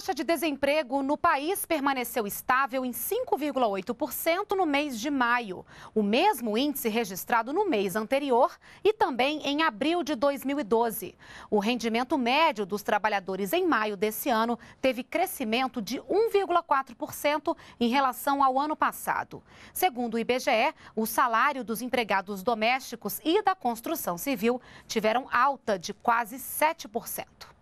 taxa de desemprego no país permaneceu estável em 5,8% no mês de maio, o mesmo índice registrado no mês anterior e também em abril de 2012. O rendimento médio dos trabalhadores em maio desse ano teve crescimento de 1,4% em relação ao ano passado. Segundo o IBGE, o salário dos empregados domésticos e da construção civil tiveram alta de quase 7%.